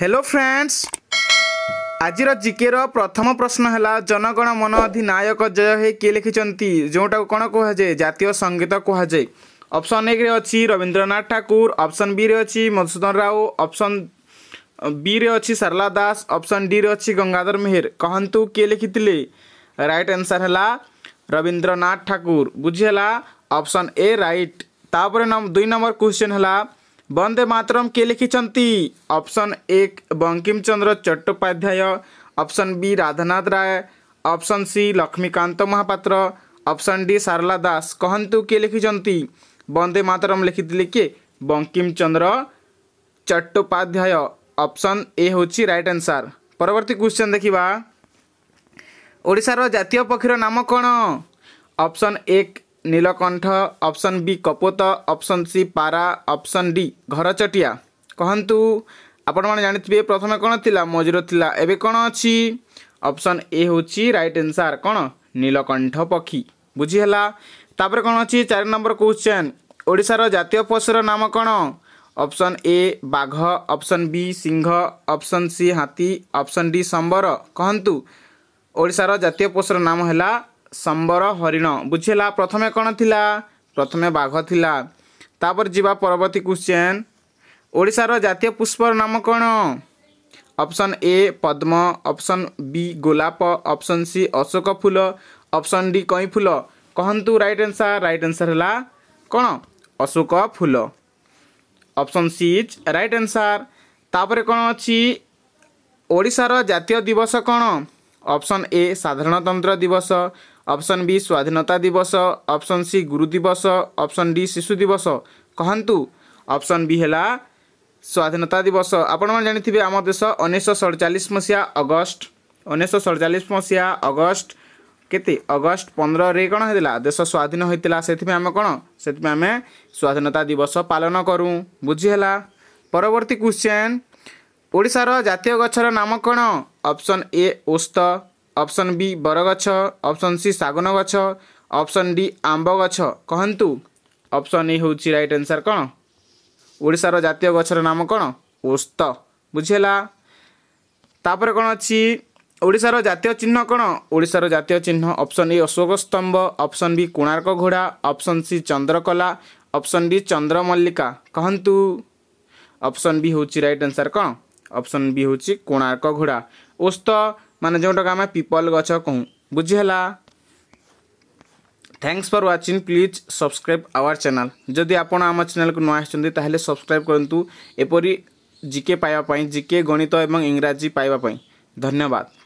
hello friends आज जिके प्रथम प्रश्न है जनगण मन अधिनायक जय हे किए लिखिंट जोटा कौन कह जाए जितिय संगीत कह जाए अप्सन ए अच्छी रवींद्रनाथ ठाकुर अप्सन बी रे अच्छी मधुसूदन राव अप्सन बी रे अच्छी सरला दास अप्सन डी अच्छी गंगाधर मेहर कहतु किए लिखी रईट आंसर है रवींद्रनाथ ठाकुर बुझेगा अप्सन ए रईट तापर दुई नंबर क्वेश्चन है वंदे मातरम के लिखिंट ऑप्शन एक Bankim Chandra Chattopadhyay option B Radhanath Ray option C Laxmikant Mohapatra option D Sarala Das कहतु किए लिखिंट वंदे मातरम लिखी किए बंकिम चंद्र चट्टोपाध्याय ऑप्शन ए हूँ रईट आंसर परवर्ती क्वेश्चन देखा ओडार जितिय पक्षीर नाम कौन ऑप्शन एक নীলকণ্ঠ অপସନ୍ ବି କପୋତ ଅପସନ୍ ସି ପାରା ଅପସନ୍ ଡି ଘରଚଟିଆ କହନ୍ତୁ ଆପଣମାନେ ଜାଣିଥିବେ ପ୍ରଥମେ କ'ଣ ଥିଲା ମଜୁର ଥିଲା ଏବେ କ'ଣ ଅଛି ଅପସନ୍ ଏ ହେଉଛି ରାଇଟ୍ ଆନ୍ସାର୍ କ'ଣ ନୀଳକଣ୍ଠ ପକ୍ଷୀ ବୁଝିହେଲା ତାପରେ କ'ଣ ଅଛି ଚାରି ନମ୍ବର କ୍ୱେଶ୍ଚନ୍ ଓଡ଼ିଶାର ଜାତୀୟ ପଶୁର ନାମ କ'ଣ ଅପସନ୍ ଏ ବାଘ ଅପସନ୍ ବି ସିଂହ ଅପସନ୍ ସି ହାତୀ ଅପସନ୍ ଡି ସମ୍ବର କହନ୍ତୁ ଓଡ଼ିଶାର ଜାତୀୟ ପଶୁର ନାମ ହେଲା ସମ୍ବର ହରିଣ ବୁଝିଲା ପ୍ରଥମେ କ'ଣ ଥିଲା ପ୍ରଥମେ ବାଘ ଥିଲା ତାପରେ ଯିବା ପରବର୍ତ୍ତୀ କ୍ୱେଶ୍ଚେନ୍ ଓଡ଼ିଶାର ଜାତୀୟ ପୁଷ୍ପର ନାମ କ'ଣ ଅପସନ୍ ଏ ପଦ୍ମ ଅପସନ୍ ବି ଗୋଲାପ ଅପସନ୍ ସି ଅଶୋକ ଫୁଲ ଅପସନ୍ ଡି କଇଁ ଫୁଲ କହନ୍ତୁ ରାଇଟ୍ ଆନ୍ସାର୍ ରାଇଟ୍ ଆନ୍ସାର୍ ହେଲା କ'ଣ ଅଶୋକ ଫୁଲ option C is right answer ତାପରେ କ'ଣ ଅଛି ଓଡ଼ିଶାର ଜାତୀୟ ଦିବସ କ'ଣ ଅପସନ୍ ଏ ସାଧାରଣତନ୍ତ୍ର ଦିବସ অপশন বি স্বাধীনতা দিবস অপশন সি গুরু দিবস অপশন ডি শিশু দিবস কহন্তু অপশন বি হেলা স্বাধীনতা দিবস आपण जानिथिबे आम देश 1947 মাসিয়া অগাস্ট 1947 মাসিয়া অগাস্ট কিতি অগাস্ট 15 রে কোন হিলা দেশ স্বাধিন হইতিলা সেটি মে আম কোনো সেটি মে আমে স্বাধীনতা দিবস পালন करू बुझि हेला পরবৰ্তী কুয়েশ্চেন ওড়িশাৰ জাতীয় গছৰ নাম কোন অপশন এ উস্ত ଅପସନ୍ ବି ବରଗଛ ଅପସନ୍ ସି ଶାଗୁନ ଗଛ ଅପସନ୍ ଡି ଆମ୍ବ ଗଛ କହନ୍ତୁ ଅପସନ୍ ଇ ହେଉଛି ରାଇଟ୍ ଆନ୍ସର୍ କ'ଣ ଓଡ଼ିଶାର ଜାତୀୟ ଗଛର ନାମ କ'ଣ ଓସ୍ତ ବୁଝିହେଲା ତାପରେ କ'ଣ ଅଛି ଓଡ଼ିଶାର ଜାତୀୟ ଚିହ୍ନ କ'ଣ ଓଡ଼ିଶାର ଜାତୀୟ ଚିହ୍ନ ଅପସନ୍ ଇ ଅଶୋକ ସ୍ତମ୍ଭ ଅପସନ୍ ବି କୋଣାର୍କ ଘୋଡ଼ା ଅପସନ୍ ସି ଚନ୍ଦ୍ରକଲା ଅପସନ୍ ଡି ଚନ୍ଦ୍ରମଲ୍ଲିକା କହନ୍ତୁ ଅପସନ୍ ବି ହେଉଛି ରାଇଟ୍ ଆନ୍ସର୍ କ'ଣ ଅପସନ୍ ବି ହେଉଛି କୋଣାର୍କ ଘୋଡ଼ା ଓସ୍ତ ମାନେ ଯେଉଁଟାକୁ ଆମେ ପିପଲ୍ ଗଛ କହୁଁ ବୁଝିହେଲା thanks for watching please subscribe our channel যদি আপনার আমার চ্যানেলকে নয় আসছেন তাহলে সবসক্রাইব করতু এপরি জিকে পাইবা জিকে গণিত এবং ইংরাজি পাইবা ধন্যবাদ